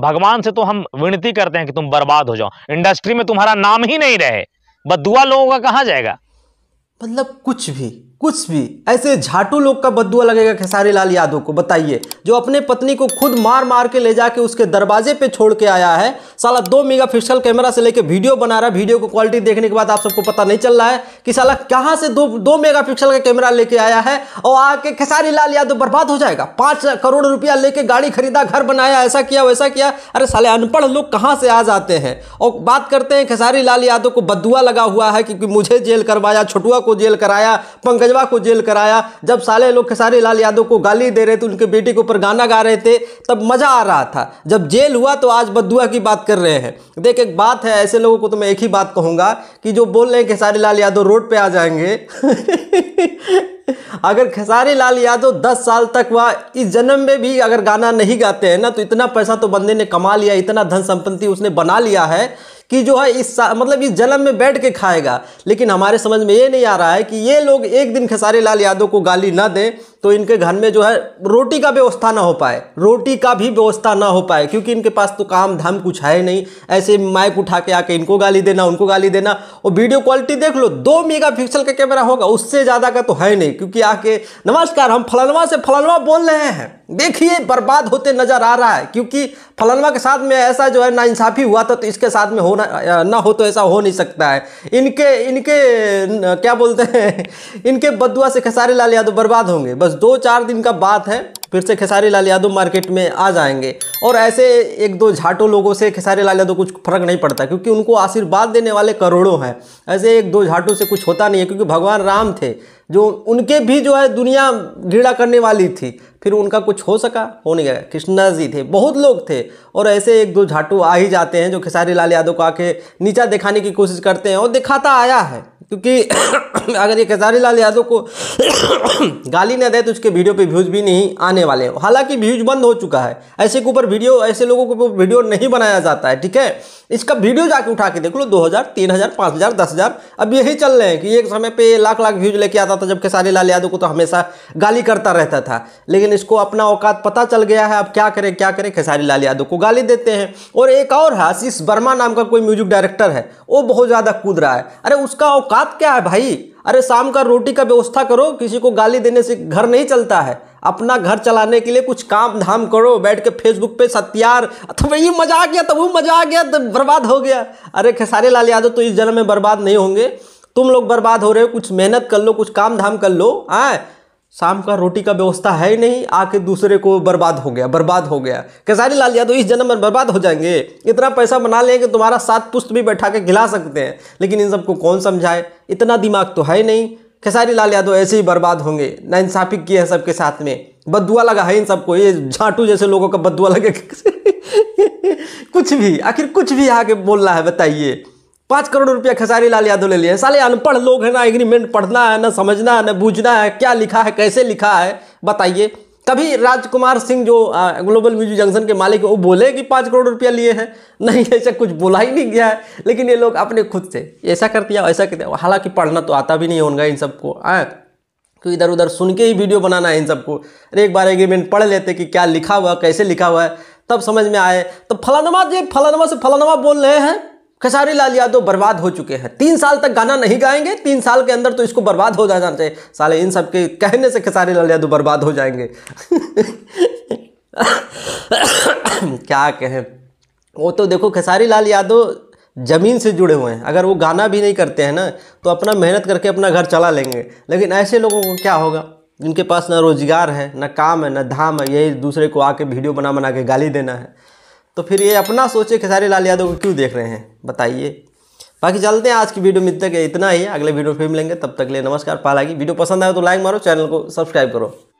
भगवान से तो हम विनती करते हैं कि तुम बर्बाद हो जाओ इंडस्ट्री में तुम्हारा नाम ही नहीं रहे बदुआ लोगों का कहाँ जाएगा मतलब कुछ भी कुछ भी ऐसे झाटू लोग का बदुआ लगेगा खेसारी लाल यादव को बताइए जो अपने पत्नी को खुद मार मार के ले जाके उसके दरवाजे पे छोड़ के आया है साला दो मेगा पिक्सल कैमरा से लेके वीडियो बना रहा है वीडियो को क्वालिटी देखने के बाद आप सबको पता नहीं चल रहा है कि साला कहाँ से दो दो मेगा पिक्सल का कैमरा लेके आया है और आके खेसारी लाल यादव बर्बाद हो जाएगा पाँच करोड़ रुपया लेके गाड़ी खरीदा घर बनाया ऐसा किया वैसा किया अरे साले अनपढ़ लोग कहाँ से आ जाते हैं और बात करते हैं खेसारी लाल यादव को बदुआ लगा हुआ है क्योंकि मुझे जेल करवाया छोटुआ को जेल कराया पंकज लाजवा को जेल कराया जब साले लोग खेसारी लाल यादव को गाली दे रहे थे उनके बेटे के ऊपर गाना गा रहे थे तब मज़ा आ रहा था जब जेल हुआ तो आज बदुआ की बात कर रहे हैं देख एक बात है ऐसे लोगों को तो मैं एक ही बात कहूँगा कि जो बोल रहे हैं खेसारी लाल यादव रोड पर आ जाएंगे अगर खेसारी लाल यादव 10 साल तक वह इस जन्म में भी अगर गाना नहीं गाते हैं ना तो इतना पैसा तो बंदे ने कमा लिया इतना धन संपत्ति उसने बना लिया है कि जो है इस मतलब इस जन्म में बैठ के खाएगा लेकिन हमारे समझ में ये नहीं आ रहा है कि ये लोग एक दिन खेसारी लाल यादव को गाली ना दें तो इनके घर में जो है रोटी का व्यवस्था ना हो पाए रोटी का भी व्यवस्था ना हो पाए क्योंकि इनके पास तो काम धाम कुछ है नहीं ऐसे माइक उठा के आके इनको गाली देना उनको गाली देना और वीडियो क्वालिटी देख लो दो मेगा पिक्सल का कैमरा होगा उससे ज़्यादा का तो है नहीं क्योंकि आके नमस्कार हम फलनवा से फलनवा बोल रहे हैं देखिए बर्बाद होते नज़र आ रहा है क्योंकि फलनवा के साथ में ऐसा जो है नाइंसाफ़ी हुआ था तो इसके साथ में होना ना हो तो ऐसा हो नहीं सकता है इनके इनके क्या बोलते हैं इनके बदुआ से खेसारी लाल यादव बर्बाद होंगे बस बस दो चार दिन का बात है फिर से खेसारी लाल यादव मार्केट में आ जाएंगे और ऐसे एक दो झाटो लोगों से खेसारी लाल यादव कुछ फर्क नहीं पड़ता क्योंकि उनको आशीर्वाद देने वाले करोड़ों हैं ऐसे एक दो झाटो से कुछ होता नहीं है क्योंकि भगवान राम थे जो उनके भी जो है दुनिया घृणा करने वाली थी फिर उनका कुछ हो सका हो नहीं गया कृष्णा जी थे बहुत लोग थे और ऐसे एक दो झाटू आ ही जाते हैं जो खेसारी लाल यादव को आके नीचा दिखाने की कोशिश करते हैं और दिखाता आया है क्योंकि अगर ये खेसारी लाल यादव को गाली ना दे तो उसके वीडियो पे व्यूज़ भी नहीं आने वाले हालांकि व्यूज़ बंद हो चुका है ऐसे के ऊपर वीडियो ऐसे लोगों के ऊपर वीडियो नहीं बनाया जाता है ठीक है इसका वीडियो जाके उठा के देख लो दो हजार तीन हजार पाँच हजार दस हजार अब यही चल रहे हैं कि एक समय पे लाख लाख व्यूज लेके आता था जब खेसारी लाल यादव को तो हमेशा गाली करता रहता था लेकिन इसको अपना औकात पता चल गया है अब क्या करें क्या करें खेसारी लाल यादव को गाली देते हैं और एक और है आशीष वर्मा नाम का कोई म्यूजिक डायरेक्टर है वो बहुत ज़्यादा कूद रहा है अरे उसका औकात क्या है भाई अरे शाम का रोटी का व्यवस्था करो किसी को गाली देने से घर नहीं चलता है अपना घर चलाने के लिए कुछ काम धाम करो बैठ के फेसबुक पे सत्यार तो ये मजा आ गया तब वो मजा आ गया तब बर्बाद हो गया अरे खेसारी लाल यादव तो इस जन्म में बर्बाद नहीं होंगे तुम लोग बर्बाद हो रहे हो कुछ मेहनत कर लो कुछ काम धाम कर लो हाँ शाम का रोटी का व्यवस्था है ही नहीं आके दूसरे को बर्बाद हो गया बर्बाद हो गया खेसारी लाल यादव इस जन्म में बर्बाद हो जाएंगे इतना पैसा बना लें कि तुम्हारा सात पुस्त भी बैठा के खिला सकते हैं लेकिन इन सबको कौन समझाए इतना दिमाग तो है ही नहीं खेसारी लाल यादव ऐसे ही बर्बाद होंगे नाइंसाफी की है सबके साथ में बदुआ लगा है इन सबको ये झाटू जैसे लोगों का बदुआ लगे कुछ भी आखिर कुछ भी आके बोलना है बताइए पाँच करोड़ रुपया खेसारी लाल यादव ले लिए साले अनपढ़ लोग हैं ना एग्रीमेंट पढ़ना है ना समझना है ना बूझना है क्या लिखा है कैसे लिखा है बताइए कभी राजकुमार सिंह जो ग्लोबल म्यूजिक जंक्शन के मालिक वो बोले कि पाँच करोड़ रुपया लिए हैं नहीं ऐसा कुछ बोला ही नहीं गया है लेकिन ये लोग अपने खुद से ऐसा कर दिया ऐसा कर दिया हालांकि पढ़ना तो आता भी नहीं होगा इन सबको आए हाँ। तो इधर उधर सुन के ही वीडियो बनाना है इन सबको अरे एक बार एग्रीमेंट पढ़ लेते कि क्या लिखा हुआ कैसे लिखा हुआ है तब समझ में आए तो फलानवा जी फलानवा से फलानवा बोल रहे हैं खेसारी लाल यादव बर्बाद हो चुके हैं तीन साल तक गाना नहीं गाएंगे तीन साल के अंदर तो इसको बर्बाद हो जाना चाहिए साले इन सब के कहने से खेसारी लाल यादव बर्बाद हो जाएंगे क्या कहें वो तो देखो खेसारी लाल यादव ज़मीन से जुड़े हुए हैं अगर वो गाना भी नहीं करते हैं ना तो अपना मेहनत करके अपना घर चला लेंगे लेकिन ऐसे लोगों को क्या होगा जिनके पास ना रोज़गार है ना काम है ना धाम है यही दूसरे को आके वीडियो बना बना के गाली देना है तो फिर ये अपना सोचे खेसारी लाल यादव को क्यों देख रहे हैं बताइए बाकी चलते हैं आज की वीडियो मिलते इतना ही अगले वीडियो फिर मिलेंगे तब तक लिए नमस्कार पाला की वीडियो पसंद आए तो लाइक मारो चैनल को सब्सक्राइब करो